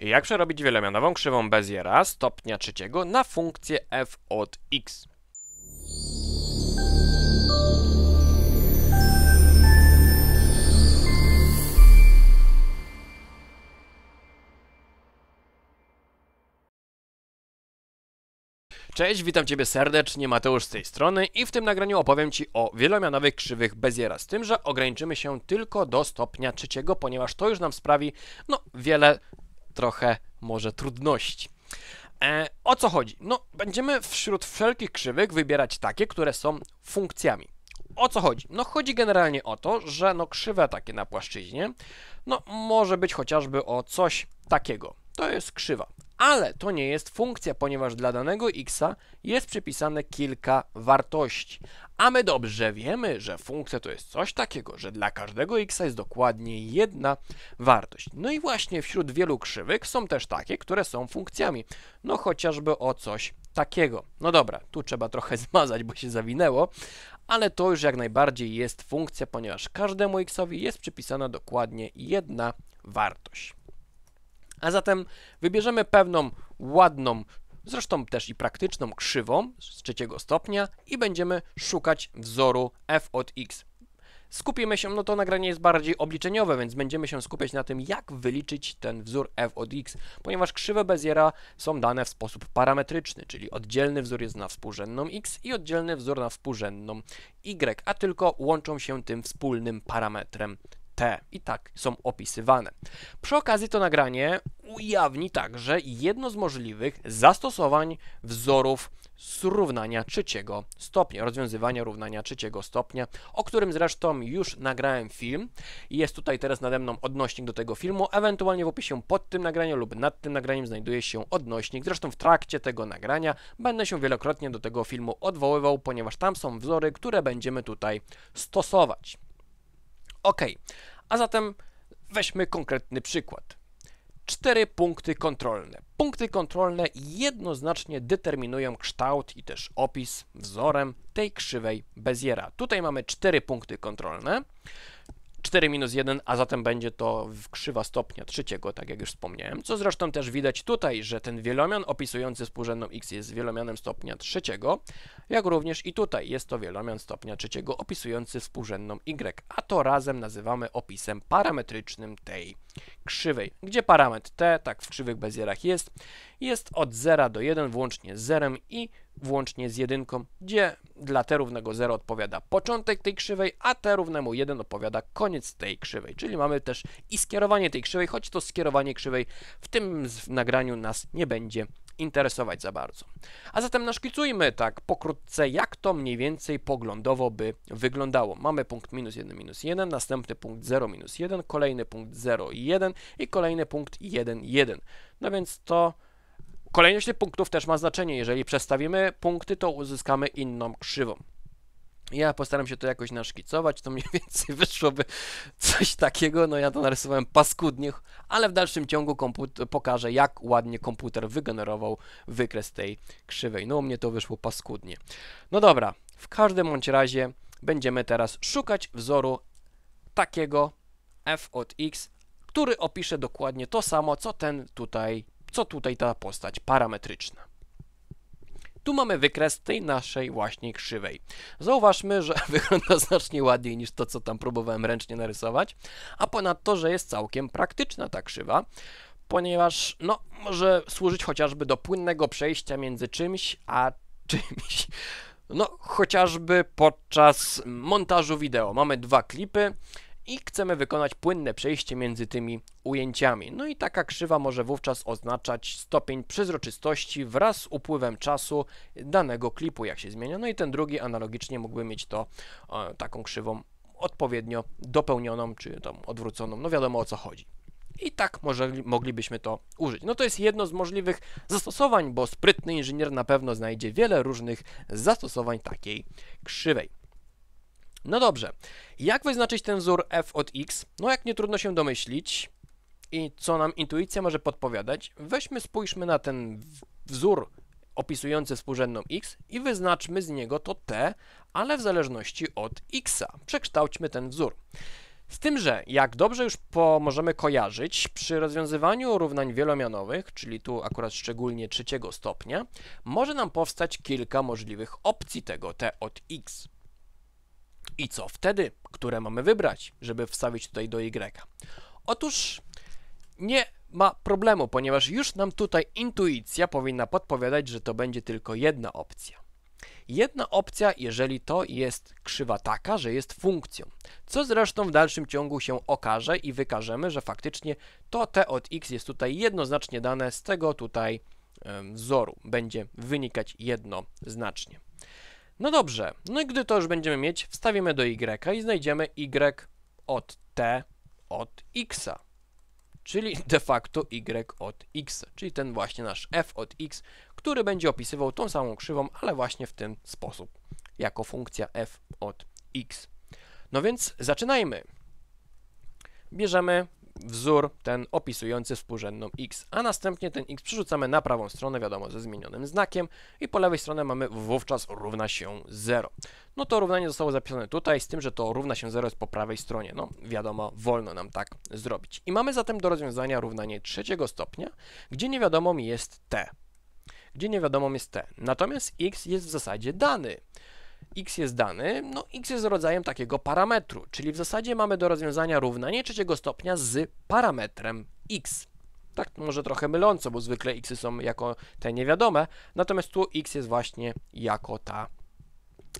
Jak przerobić wielomianową krzywą Beziera stopnia trzeciego na funkcję f od x? Cześć, witam Ciebie serdecznie, Mateusz z tej strony i w tym nagraniu opowiem Ci o wielomianowych krzywych Beziera, z tym, że ograniczymy się tylko do stopnia trzeciego, ponieważ to już nam sprawi, no, wiele trochę może trudności. E, o co chodzi? No, będziemy wśród wszelkich krzywych wybierać takie, które są funkcjami. O co chodzi? No chodzi generalnie o to, że no krzywe takie na płaszczyźnie, no może być chociażby o coś takiego. To jest krzywa ale to nie jest funkcja, ponieważ dla danego x jest przypisane kilka wartości. A my dobrze wiemy, że funkcja to jest coś takiego, że dla każdego x jest dokładnie jedna wartość. No i właśnie wśród wielu krzywych są też takie, które są funkcjami. No chociażby o coś takiego. No dobra, tu trzeba trochę zmazać, bo się zawinęło, ale to już jak najbardziej jest funkcja, ponieważ każdemu xowi jest przypisana dokładnie jedna wartość. A zatem wybierzemy pewną ładną, zresztą też i praktyczną krzywą z trzeciego stopnia i będziemy szukać wzoru f od x. Skupimy się, no to nagranie jest bardziej obliczeniowe, więc będziemy się skupiać na tym, jak wyliczyć ten wzór f od x, ponieważ krzywe Beziera są dane w sposób parametryczny, czyli oddzielny wzór jest na współrzędną x i oddzielny wzór na współrzędną y, a tylko łączą się tym wspólnym parametrem te i tak są opisywane. Przy okazji to nagranie ujawni także jedno z możliwych zastosowań wzorów z równania trzeciego stopnia, rozwiązywania równania trzeciego stopnia, o którym zresztą już nagrałem film. Jest tutaj teraz nade mną odnośnik do tego filmu, ewentualnie w opisie pod tym nagraniem lub nad tym nagraniem znajduje się odnośnik. Zresztą w trakcie tego nagrania będę się wielokrotnie do tego filmu odwoływał, ponieważ tam są wzory, które będziemy tutaj stosować. OK. A zatem weźmy konkretny przykład. Cztery punkty kontrolne. Punkty kontrolne jednoznacznie determinują kształt i też opis wzorem tej krzywej Beziera. Tutaj mamy cztery punkty kontrolne. 4 minus 1, a zatem będzie to krzywa stopnia trzeciego, tak jak już wspomniałem, co zresztą też widać tutaj, że ten wielomian opisujący współrzędną x jest wielomianem stopnia trzeciego, jak również i tutaj jest to wielomian stopnia trzeciego opisujący współrzędną y, a to razem nazywamy opisem parametrycznym tej krzywej, gdzie parametr t, tak w krzywych bezjerach jest, jest od 0 do 1 włącznie z zerem i włącznie z jedynką, gdzie dla t równego 0 odpowiada początek tej krzywej, a t równemu 1 odpowiada koniec tej krzywej, czyli mamy też i skierowanie tej krzywej, choć to skierowanie krzywej w tym nagraniu nas nie będzie interesować za bardzo. A zatem naszkicujmy tak pokrótce, jak to mniej więcej poglądowo by wyglądało. Mamy punkt minus 1, minus 1, następny punkt 0, minus 1, kolejny punkt 0, 1 i kolejny punkt 1, 1. No więc to Kolejność tych punktów też ma znaczenie. Jeżeli przestawimy punkty, to uzyskamy inną krzywą. Ja postaram się to jakoś naszkicować, to mniej więcej wyszłoby coś takiego, no ja to narysowałem paskudnie, ale w dalszym ciągu pokażę, jak ładnie komputer wygenerował wykres tej krzywej. No u mnie to wyszło paskudnie. No dobra, w każdym bądź razie będziemy teraz szukać wzoru takiego f od x, który opisze dokładnie to samo, co ten tutaj co tutaj ta postać parametryczna. Tu mamy wykres tej naszej właśnie krzywej. Zauważmy, że wygląda znacznie ładniej niż to, co tam próbowałem ręcznie narysować, a ponadto, że jest całkiem praktyczna ta krzywa, ponieważ no, może służyć chociażby do płynnego przejścia między czymś a czymś. No, chociażby podczas montażu wideo. Mamy dwa klipy, i chcemy wykonać płynne przejście między tymi ujęciami. No i taka krzywa może wówczas oznaczać stopień przezroczystości wraz z upływem czasu danego klipu, jak się zmienia. No i ten drugi analogicznie mógłby mieć to e, taką krzywą odpowiednio dopełnioną czy tam odwróconą, no wiadomo o co chodzi. I tak może, moglibyśmy to użyć. No to jest jedno z możliwych zastosowań, bo sprytny inżynier na pewno znajdzie wiele różnych zastosowań takiej krzywej. No dobrze, jak wyznaczyć ten wzór f od x? No jak nie trudno się domyślić i co nam intuicja może podpowiadać, weźmy spójrzmy na ten wzór opisujący współrzędną x i wyznaczmy z niego to t, ale w zależności od x. -a. Przekształćmy ten wzór. Z tym, że jak dobrze już po, możemy kojarzyć, przy rozwiązywaniu równań wielomianowych, czyli tu akurat szczególnie trzeciego stopnia, może nam powstać kilka możliwych opcji tego t od x. I co wtedy? Które mamy wybrać, żeby wstawić tutaj do Y? Otóż nie ma problemu, ponieważ już nam tutaj intuicja powinna podpowiadać, że to będzie tylko jedna opcja. Jedna opcja, jeżeli to jest krzywa taka, że jest funkcją, co zresztą w dalszym ciągu się okaże i wykażemy, że faktycznie to t od x jest tutaj jednoznacznie dane z tego tutaj wzoru. Będzie wynikać jednoznacznie. No dobrze, no i gdy to już będziemy mieć, wstawimy do y i znajdziemy y od t od x, czyli de facto y od x, czyli ten właśnie nasz f od x, który będzie opisywał tą samą krzywą, ale właśnie w ten sposób, jako funkcja f od x. No więc zaczynajmy. Bierzemy wzór ten opisujący współrzędną x, a następnie ten x przerzucamy na prawą stronę, wiadomo, ze zmienionym znakiem i po lewej stronie mamy wówczas równa się 0. No to równanie zostało zapisane tutaj, z tym, że to równa się 0 jest po prawej stronie, no wiadomo, wolno nam tak zrobić. I mamy zatem do rozwiązania równanie trzeciego stopnia, gdzie nie wiadomo mi jest t, gdzie nie wiadomo jest t, natomiast x jest w zasadzie dany x jest dany, no x jest rodzajem takiego parametru, czyli w zasadzie mamy do rozwiązania równanie trzeciego stopnia z parametrem x. Tak, może trochę myląco, bo zwykle xy są jako te niewiadome, natomiast tu x jest właśnie jako ta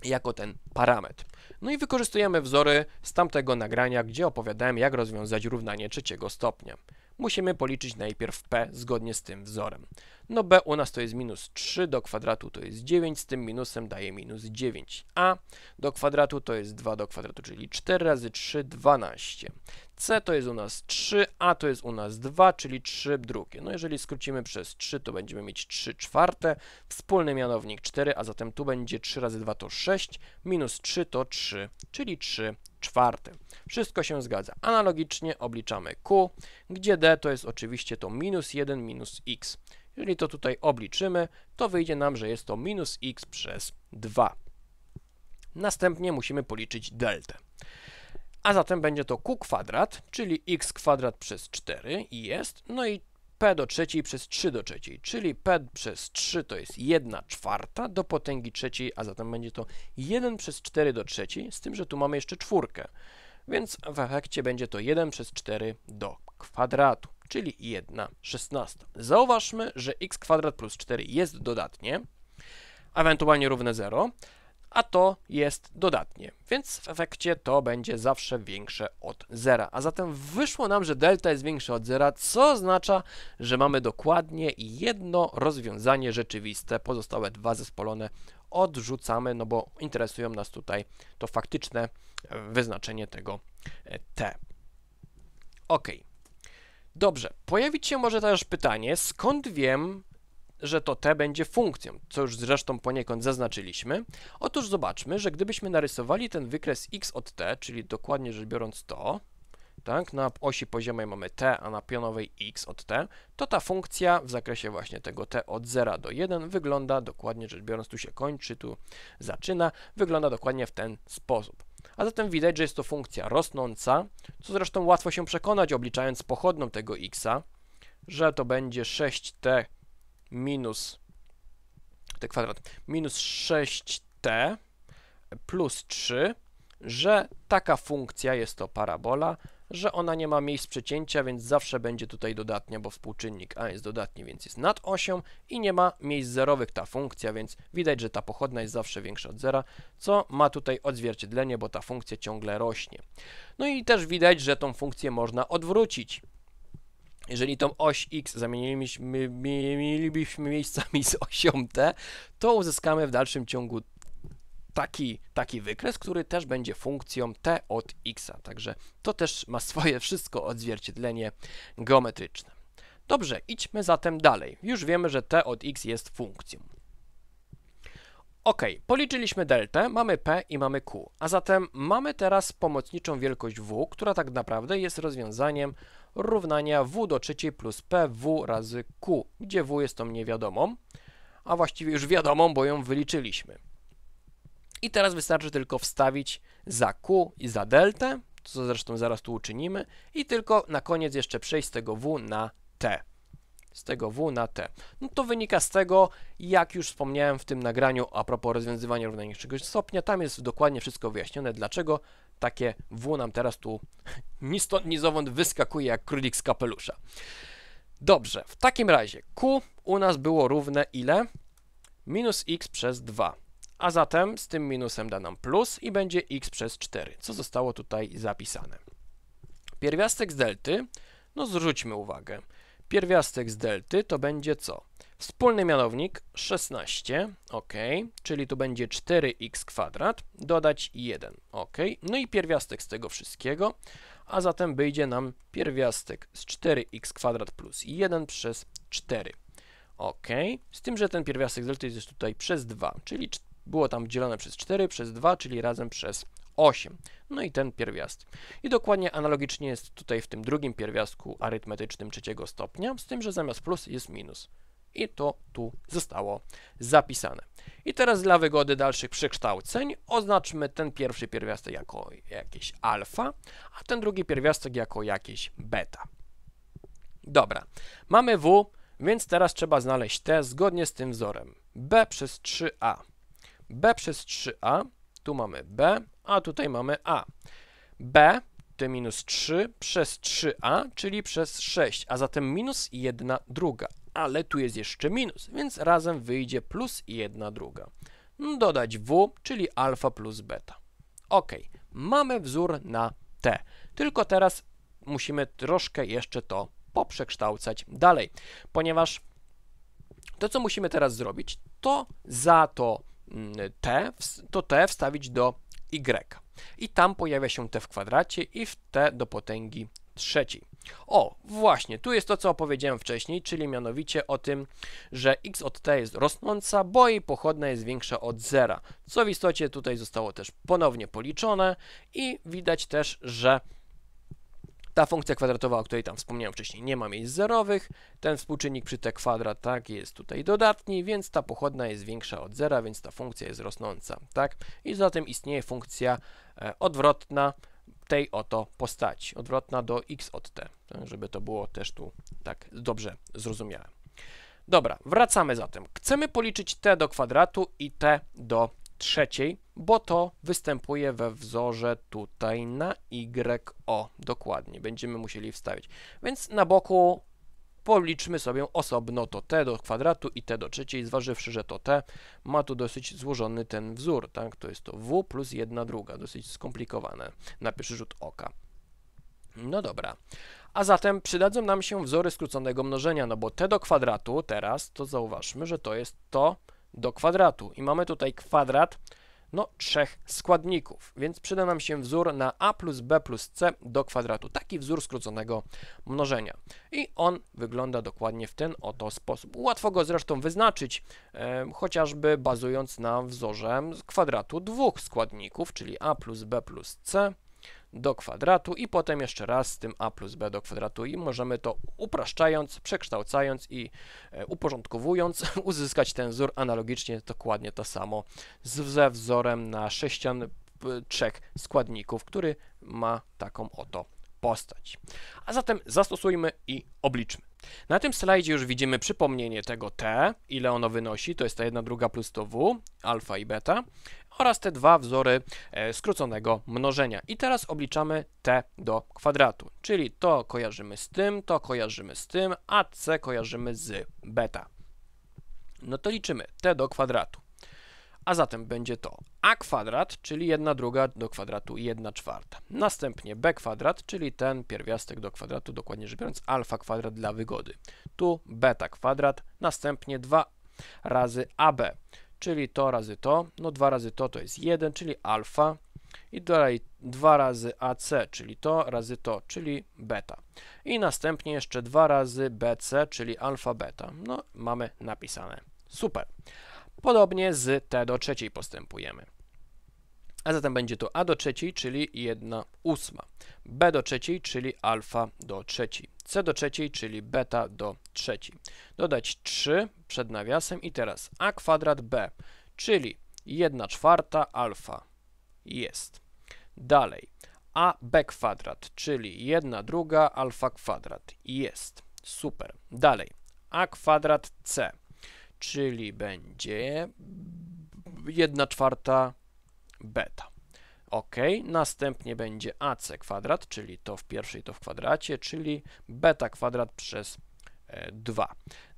jako ten parametr. No i wykorzystujemy wzory z tamtego nagrania, gdzie opowiadałem, jak rozwiązać równanie trzeciego stopnia. Musimy policzyć najpierw p zgodnie z tym wzorem. No b u nas to jest minus 3, do kwadratu to jest 9, z tym minusem daje minus 9. a do kwadratu to jest 2 do kwadratu, czyli 4 razy 3, 12. c to jest u nas 3, a to jest u nas 2, czyli 3 drugie. No jeżeli skrócimy przez 3, to będziemy mieć 3 czwarte, wspólny mianownik 4, a zatem tu będzie 3 razy 2 to 6, minus 3 to 3, czyli 3 czwarte. Wszystko się zgadza. Analogicznie obliczamy q, gdzie d to jest oczywiście to minus 1 minus x. Jeżeli to tutaj obliczymy, to wyjdzie nam, że jest to minus x przez 2. Następnie musimy policzyć deltę. A zatem będzie to q kwadrat, czyli x kwadrat przez 4 jest, no i p do trzeciej przez 3 do trzeciej, czyli p przez 3 to jest 1 czwarta do potęgi trzeciej, a zatem będzie to 1 przez 4 do trzeciej, z tym, że tu mamy jeszcze czwórkę, więc w efekcie będzie to 1 przez 4 do kwadratu czyli 1 szesnasta. Zauważmy, że x kwadrat plus 4 jest dodatnie, ewentualnie równe 0, a to jest dodatnie, więc w efekcie to będzie zawsze większe od zera. A zatem wyszło nam, że delta jest większe od zera, co oznacza, że mamy dokładnie jedno rozwiązanie rzeczywiste, pozostałe dwa zespolone odrzucamy, no bo interesują nas tutaj to faktyczne e, wyznaczenie tego e, t. Ok, Dobrze, pojawić się może też pytanie, skąd wiem, że to t będzie funkcją, co już zresztą poniekąd zaznaczyliśmy. Otóż zobaczmy, że gdybyśmy narysowali ten wykres x od t, czyli dokładnie rzecz biorąc to, tak, na osi poziomej mamy t, a na pionowej x od t, to ta funkcja w zakresie właśnie tego t od 0 do 1 wygląda dokładnie rzecz biorąc, tu się kończy, tu zaczyna, wygląda dokładnie w ten sposób. A zatem widać, że jest to funkcja rosnąca, co zresztą łatwo się przekonać obliczając pochodną tego x, że to będzie 6t minus t kwadrat minus 6t plus 3, że taka funkcja jest to parabola, że ona nie ma miejsc przecięcia, więc zawsze będzie tutaj dodatnia, bo współczynnik a jest dodatni, więc jest nad osią i nie ma miejsc zerowych ta funkcja, więc widać, że ta pochodna jest zawsze większa od zera, co ma tutaj odzwierciedlenie, bo ta funkcja ciągle rośnie. No i też widać, że tą funkcję można odwrócić. Jeżeli tą oś x zamienilibyśmy miejscami z osią t, to uzyskamy w dalszym ciągu taki, taki wykres, który też będzie funkcją t od x. Także to też ma swoje wszystko odzwierciedlenie geometryczne. Dobrze, idźmy zatem dalej. Już wiemy, że t od x jest funkcją. Ok, policzyliśmy deltę, mamy p i mamy q, a zatem mamy teraz pomocniczą wielkość w, która tak naprawdę jest rozwiązaniem równania w do trzeciej plus p w razy q, gdzie w jest tą niewiadomą, a właściwie już wiadomą, bo ją wyliczyliśmy. I teraz wystarczy tylko wstawić za Q i za deltę, co zresztą zaraz tu uczynimy, i tylko na koniec jeszcze przejść z tego W na T. Z tego W na T. No to wynika z tego, jak już wspomniałem w tym nagraniu a propos rozwiązywania równania czegoś stopnia, tam jest dokładnie wszystko wyjaśnione, dlaczego takie W nam teraz tu ni stąd, ni zowąd wyskakuje jak królik z kapelusza. Dobrze, w takim razie Q u nas było równe ile? Minus x przez 2 a zatem z tym minusem da nam plus i będzie x przez 4, co zostało tutaj zapisane. Pierwiastek z delty, no zwróćmy uwagę. Pierwiastek z delty to będzie co? Wspólny mianownik 16, ok, czyli tu będzie 4x kwadrat, dodać 1, ok, no i pierwiastek z tego wszystkiego, a zatem wyjdzie nam pierwiastek z 4x kwadrat plus 1 przez 4. Ok, z tym, że ten pierwiastek z delty jest tutaj przez 2, czyli było tam dzielone przez 4, przez 2, czyli razem przez 8. No i ten pierwiastek. I dokładnie analogicznie jest tutaj w tym drugim pierwiastku arytmetycznym trzeciego stopnia, z tym, że zamiast plus jest minus. I to tu zostało zapisane. I teraz dla wygody dalszych przekształceń oznaczmy ten pierwszy pierwiastek jako jakieś alfa, a ten drugi pierwiastek jako jakieś beta. Dobra, mamy w, więc teraz trzeba znaleźć t zgodnie z tym wzorem. b przez 3a b przez 3a, tu mamy b, a tutaj mamy a. b to minus 3 przez 3a, czyli przez 6, a zatem minus 1 druga, ale tu jest jeszcze minus, więc razem wyjdzie plus 1 druga. Dodać w, czyli alfa plus beta. Ok, mamy wzór na t, tylko teraz musimy troszkę jeszcze to poprzekształcać dalej, ponieważ to, co musimy teraz zrobić, to za to t, to t wstawić do y. I tam pojawia się t w kwadracie i w t do potęgi trzeciej. O, właśnie, tu jest to, co opowiedziałem wcześniej, czyli mianowicie o tym, że x od t jest rosnąca, bo jej pochodna jest większa od zera, co w istocie tutaj zostało też ponownie policzone i widać też, że ta funkcja kwadratowa, o której tam wspomniałem wcześniej, nie ma miejsc zerowych. Ten współczynnik przy t kwadrat, tak, jest tutaj dodatni, więc ta pochodna jest większa od zera, więc ta funkcja jest rosnąca, tak. I zatem istnieje funkcja e, odwrotna tej oto postaci, odwrotna do x od t, e, żeby to było też tu tak dobrze zrozumiałe. Dobra, wracamy zatem. Chcemy policzyć t do kwadratu i t do trzeciej, bo to występuje we wzorze tutaj na YO, dokładnie, będziemy musieli wstawić. Więc na boku policzmy sobie osobno to t do kwadratu i t do trzeciej, zważywszy, że to t ma tu dosyć złożony ten wzór, tak, to jest to w plus 1 druga, dosyć skomplikowane na pierwszy rzut oka. No dobra, a zatem przydadzą nam się wzory skróconego mnożenia, no bo t do kwadratu teraz, to zauważmy, że to jest to, do kwadratu. I mamy tutaj kwadrat, no, trzech składników, więc przyda nam się wzór na a plus b plus c do kwadratu, taki wzór skróconego mnożenia. I on wygląda dokładnie w ten oto sposób. Łatwo go zresztą wyznaczyć, e, chociażby bazując na wzorze kwadratu dwóch składników, czyli a plus b plus c do kwadratu i potem jeszcze raz z tym a plus b do kwadratu i możemy to upraszczając, przekształcając i e, uporządkowując uzyskać ten wzór analogicznie dokładnie to samo ze wzorem na sześcian trzech składników, który ma taką oto postać. A zatem zastosujmy i obliczmy. Na tym slajdzie już widzimy przypomnienie tego t, ile ono wynosi, to jest ta jedna druga plus to w, alfa i beta, oraz te dwa wzory e, skróconego mnożenia. I teraz obliczamy t do kwadratu, czyli to kojarzymy z tym, to kojarzymy z tym, a c kojarzymy z beta. No to liczymy t do kwadratu. A zatem będzie to a kwadrat, czyli 1 druga do kwadratu 1 czwarta. Następnie b kwadrat, czyli ten pierwiastek do kwadratu, dokładnie rzecz biorąc alfa kwadrat dla wygody. Tu beta kwadrat, następnie 2 razy ab czyli to razy to, no 2 razy to to jest 1, czyli alfa i dalej 2 razy AC, czyli to razy to, czyli beta. I następnie jeszcze 2 razy BC, czyli alfa beta. No mamy napisane. Super. Podobnie z T do trzeciej postępujemy. A zatem będzie to A do trzeciej, czyli 1 ósma. B do trzeciej, czyli alfa do trzeciej. C do trzeciej, czyli beta do trzeciej. Dodać 3 przed nawiasem i teraz A kwadrat B, czyli 1 czwarta alfa jest. Dalej AB kwadrat, czyli 1 druga alfa kwadrat jest. Super. Dalej A kwadrat C, czyli będzie 1 czwarta beta. OK, następnie będzie AC kwadrat, czyli to w pierwszej, to w kwadracie, czyli beta kwadrat przez 2. E,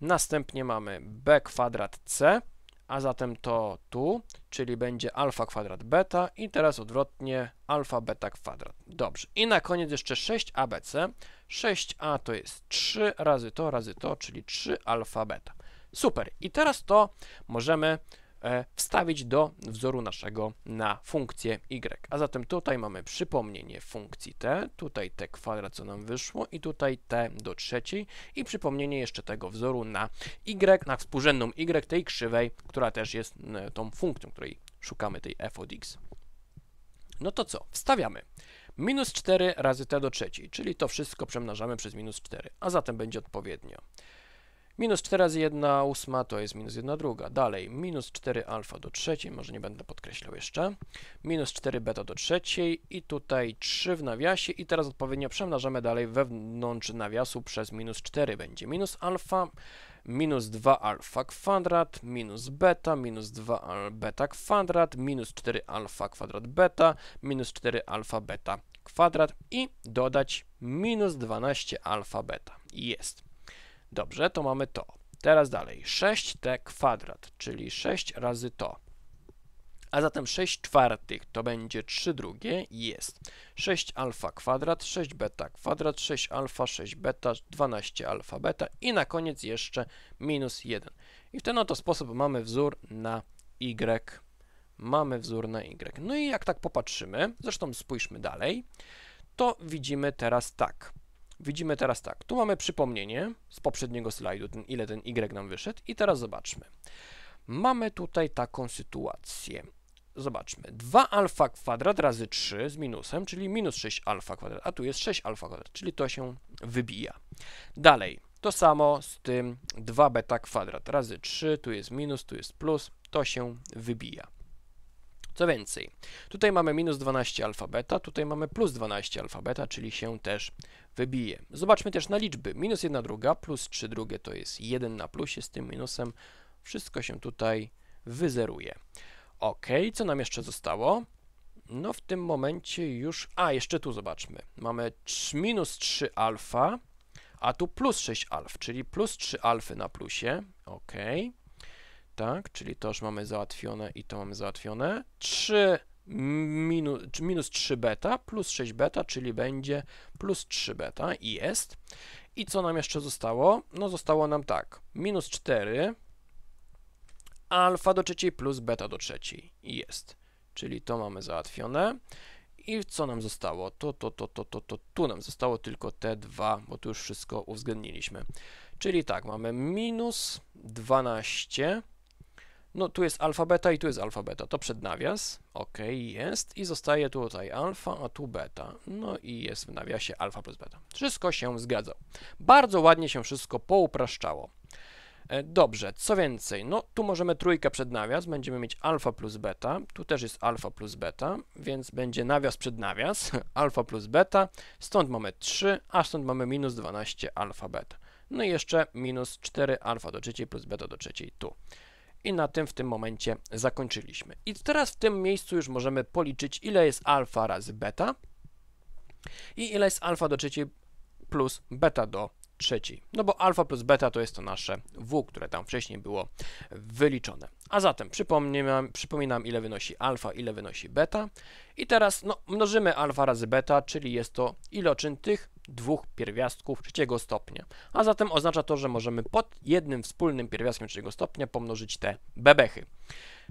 następnie mamy B kwadrat C, a zatem to tu, czyli będzie alfa kwadrat beta i teraz odwrotnie alfa beta kwadrat. Dobrze. I na koniec jeszcze 6ABC. 6A to jest 3 razy to razy to, czyli 3 alfa beta. Super. I teraz to możemy E, wstawić do wzoru naszego na funkcję y. A zatem tutaj mamy przypomnienie funkcji t, tutaj t kwadrat, co nam wyszło i tutaj t do trzeciej i przypomnienie jeszcze tego wzoru na y, na współrzędną y tej krzywej, która też jest tą funkcją, której szukamy tej f od x. No to co? Wstawiamy. Minus 4 razy t do trzeciej, czyli to wszystko przemnażamy przez minus 4, a zatem będzie odpowiednio Minus 4 razy 1 ósma to jest minus 1 druga. Dalej, minus 4 alfa do trzeciej, może nie będę podkreślał jeszcze. Minus 4 beta do trzeciej i tutaj 3 w nawiasie i teraz odpowiednio przemnażamy dalej wewnątrz nawiasu przez minus 4 będzie minus alfa, minus 2 alfa kwadrat, minus beta, minus 2 beta kwadrat, minus 4 alfa kwadrat beta, minus 4 alfa beta kwadrat i dodać minus 12 alfa beta. Jest. Dobrze, to mamy to. Teraz dalej. 6t kwadrat, czyli 6 razy to. A zatem 6 czwartych to będzie 3 drugie jest 6 alfa kwadrat, 6 beta kwadrat, 6 alfa, 6 beta, 12 alfa beta i na koniec jeszcze minus 1. I w ten oto sposób mamy wzór na y. Mamy wzór na y. No i jak tak popatrzymy, zresztą spójrzmy dalej, to widzimy teraz tak widzimy teraz tak, tu mamy przypomnienie z poprzedniego slajdu, ten, ile ten Y nam wyszedł i teraz zobaczmy. Mamy tutaj taką sytuację. Zobaczmy, 2 alfa kwadrat razy 3 z minusem, czyli minus 6 alfa kwadrat, a tu jest 6 alfa kwadrat, czyli to się wybija. Dalej, to samo z tym 2 beta kwadrat razy 3, tu jest minus, tu jest plus, to się wybija. Co więcej, tutaj mamy minus 12 alfabeta, tutaj mamy plus 12 alfabeta, czyli się też wybije. Zobaczmy też na liczby. Minus 1 druga, plus 3 drugie to jest 1 na plusie z tym minusem. Wszystko się tutaj wyzeruje. Ok, co nam jeszcze zostało? No w tym momencie już... A, jeszcze tu zobaczmy. Mamy 3, minus 3 alfa, a tu plus 6 alf, czyli plus 3 alfy na plusie. Ok tak? Czyli to już mamy załatwione i to mamy załatwione. 3 minus, minus 3 beta plus 6 beta, czyli będzie plus 3 beta i jest. I co nam jeszcze zostało? No zostało nam tak, minus 4 alfa do trzeciej plus beta do trzeciej i jest. Czyli to mamy załatwione. I co nam zostało? To, to, to, to, to, to, tu nam zostało tylko te dwa, bo tu już wszystko uwzględniliśmy. Czyli tak, mamy minus 12 no tu jest alfa beta i tu jest alfa beta. To przed nawias. OK, jest. I zostaje tutaj alfa, a tu beta. No i jest w nawiasie alfa plus beta. Wszystko się zgadza. Bardzo ładnie się wszystko poupraszczało. E, dobrze, co więcej, no tu możemy trójkę przed nawias, będziemy mieć alfa plus beta, tu też jest alfa plus beta, więc będzie nawias przed nawias, alfa plus beta, stąd mamy 3, a stąd mamy minus 12 alfa beta. No i jeszcze minus 4 alfa do trzeciej plus beta do trzeciej tu. I na tym w tym momencie zakończyliśmy. I teraz w tym miejscu już możemy policzyć, ile jest alfa razy beta i ile jest alfa do trzeciej plus beta do trzeci. No bo alfa plus beta to jest to nasze W, które tam wcześniej było wyliczone. A zatem przypominam, przypominam ile wynosi alfa, ile wynosi beta. I teraz no, mnożymy alfa razy beta, czyli jest to iloczyn tych dwóch pierwiastków trzeciego stopnia. A zatem oznacza to, że możemy pod jednym wspólnym pierwiastkiem trzeciego stopnia pomnożyć te bebechy.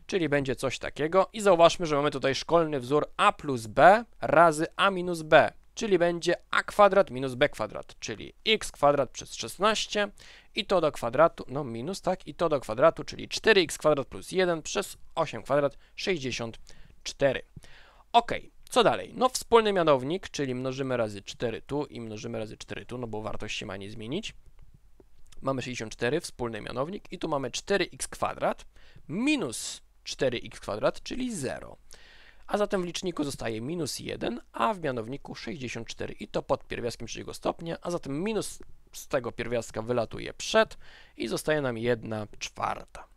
Czyli będzie coś takiego i zauważmy, że mamy tutaj szkolny wzór a plus b razy a minus b czyli będzie a kwadrat minus b kwadrat, czyli x kwadrat przez 16 i to do kwadratu, no minus tak, i to do kwadratu, czyli 4x kwadrat plus 1 przez 8 kwadrat, 64. Ok, co dalej? No wspólny mianownik, czyli mnożymy razy 4 tu i mnożymy razy 4 tu, no bo wartość się ma nie zmienić. Mamy 64, wspólny mianownik i tu mamy 4x kwadrat minus 4x kwadrat, czyli 0 a zatem w liczniku zostaje minus 1, a w mianowniku 64 i to pod pierwiastkiem trzeciego stopnia, a zatem minus z tego pierwiastka wylatuje przed i zostaje nam 1 czwarta.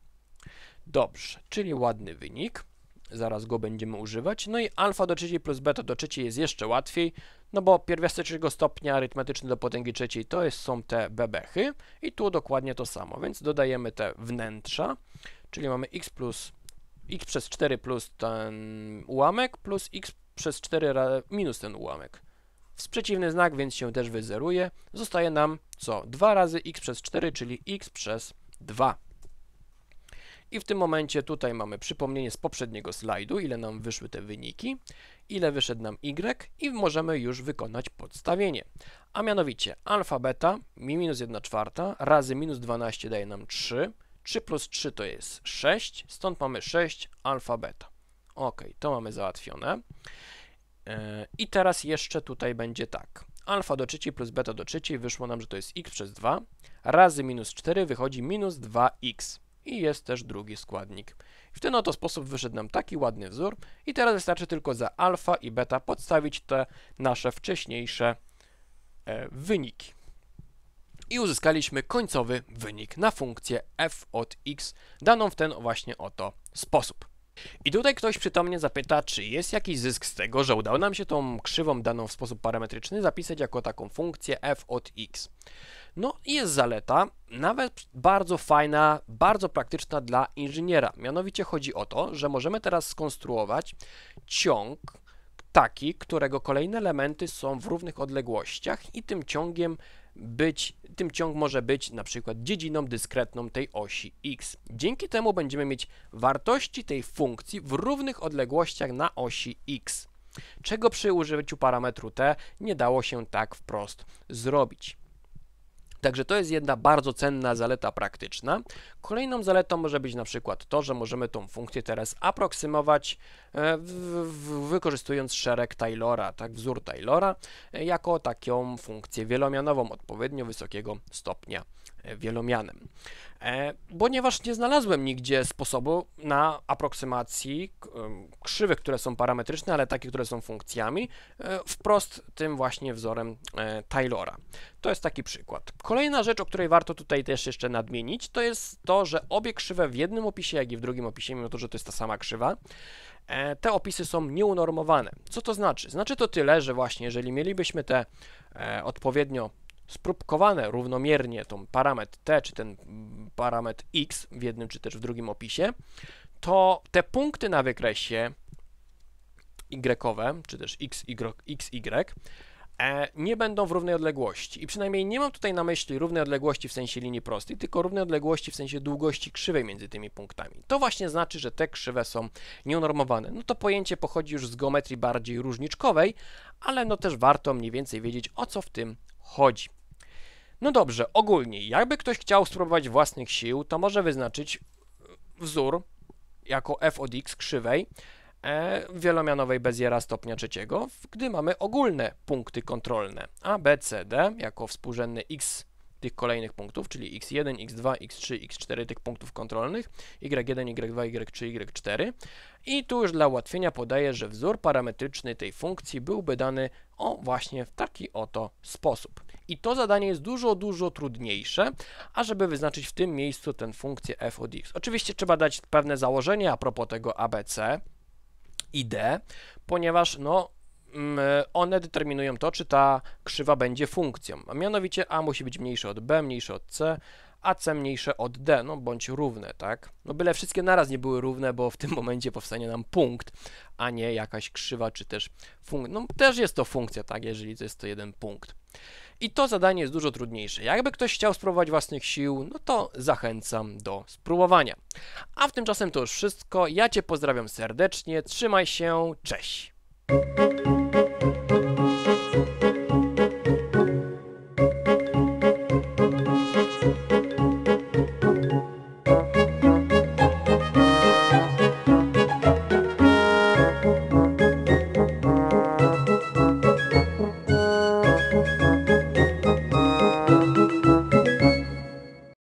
Dobrze, czyli ładny wynik. Zaraz go będziemy używać. No i alfa do trzeciej plus beta do trzeciej jest jeszcze łatwiej, no bo pierwiastek trzeciego stopnia arytmetyczny do potęgi trzeciej to jest, są te bebechy i tu dokładnie to samo, więc dodajemy te wnętrza, czyli mamy x plus x przez 4 plus ten ułamek plus x przez 4 minus ten ułamek. Jest przeciwny znak, więc się też wyzeruje. Zostaje nam co? 2 razy x przez 4, czyli x przez 2. I w tym momencie tutaj mamy przypomnienie z poprzedniego slajdu, ile nam wyszły te wyniki, ile wyszedł nam y i możemy już wykonać podstawienie. A mianowicie alfa beta mi minus 1 czwarta razy minus 12 daje nam 3, 3 plus 3 to jest 6, stąd mamy 6 alfa beta. Ok, to mamy załatwione. E, I teraz jeszcze tutaj będzie tak. Alfa do trzeciej plus beta do trzeciej wyszło nam, że to jest x przez 2 razy minus 4 wychodzi minus 2x. I jest też drugi składnik. W ten oto sposób wyszedł nam taki ładny wzór i teraz wystarczy tylko za alfa i beta podstawić te nasze wcześniejsze e, wyniki i uzyskaliśmy końcowy wynik na funkcję f od x daną w ten właśnie oto sposób. I tutaj ktoś przytomnie zapyta, czy jest jakiś zysk z tego, że udało nam się tą krzywą daną w sposób parametryczny zapisać jako taką funkcję f od x. No jest zaleta, nawet bardzo fajna, bardzo praktyczna dla inżyniera. Mianowicie chodzi o to, że możemy teraz skonstruować ciąg taki, którego kolejne elementy są w równych odległościach i tym ciągiem być, tym ciąg może być na przykład dziedziną dyskretną tej osi x. Dzięki temu będziemy mieć wartości tej funkcji w równych odległościach na osi x, czego przy użyciu parametru t nie dało się tak wprost zrobić. Także to jest jedna bardzo cenna zaleta praktyczna. Kolejną zaletą może być na przykład to, że możemy tą funkcję teraz aproksymować e, w, w, wykorzystując szereg Taylora, tak wzór Taylora, e, jako taką funkcję wielomianową odpowiednio wysokiego stopnia wielomianem. E, ponieważ nie znalazłem nigdzie sposobu na aproksymacji krzywych, które są parametryczne, ale takie, które są funkcjami, e, wprost tym właśnie wzorem e, Taylora. To jest taki przykład. Kolejna rzecz, o której warto tutaj też jeszcze nadmienić, to jest to, że obie krzywe w jednym opisie, jak i w drugim opisie, mimo to, że to jest ta sama krzywa, te opisy są nieunormowane. Co to znaczy? Znaczy to tyle, że właśnie jeżeli mielibyśmy te odpowiednio spróbkowane równomiernie tą parametr t czy ten parametr x w jednym czy też w drugim opisie, to te punkty na wykresie y, czy też x, y, x, y e, nie będą w równej odległości. I przynajmniej nie mam tutaj na myśli równej odległości w sensie linii prostej, tylko równej odległości w sensie długości krzywej między tymi punktami. To właśnie znaczy, że te krzywe są nieunormowane. No to pojęcie pochodzi już z geometrii bardziej różniczkowej, ale no też warto mniej więcej wiedzieć o co w tym chodzi. No dobrze, ogólnie, jakby ktoś chciał spróbować własnych sił, to może wyznaczyć wzór jako f od x krzywej e, wielomianowej Beziera stopnia trzeciego, gdy mamy ogólne punkty kontrolne a, b, c, d jako współrzędne x tych kolejnych punktów, czyli x1, x2, x3, x4 tych punktów kontrolnych, y1, y2, y3, y4. I tu już dla ułatwienia podaję, że wzór parametryczny tej funkcji byłby dany o właśnie w taki oto sposób. I to zadanie jest dużo, dużo trudniejsze, ażeby wyznaczyć w tym miejscu tę funkcję f od x. Oczywiście trzeba dać pewne założenie a propos tego ABC i D, ponieważ no, mm, one determinują to, czy ta krzywa będzie funkcją. A mianowicie A musi być mniejsze od B, mniejsze od C, a C mniejsze od D, no bądź równe, tak? No byle wszystkie naraz nie były równe, bo w tym momencie powstanie nam punkt, a nie jakaś krzywa, czy też funkcja. No też jest to funkcja, tak, jeżeli to jest to jeden punkt. I to zadanie jest dużo trudniejsze. Jakby ktoś chciał spróbować własnych sił, no to zachęcam do spróbowania. A w tymczasem to już wszystko. Ja Cię pozdrawiam serdecznie. Trzymaj się. Cześć.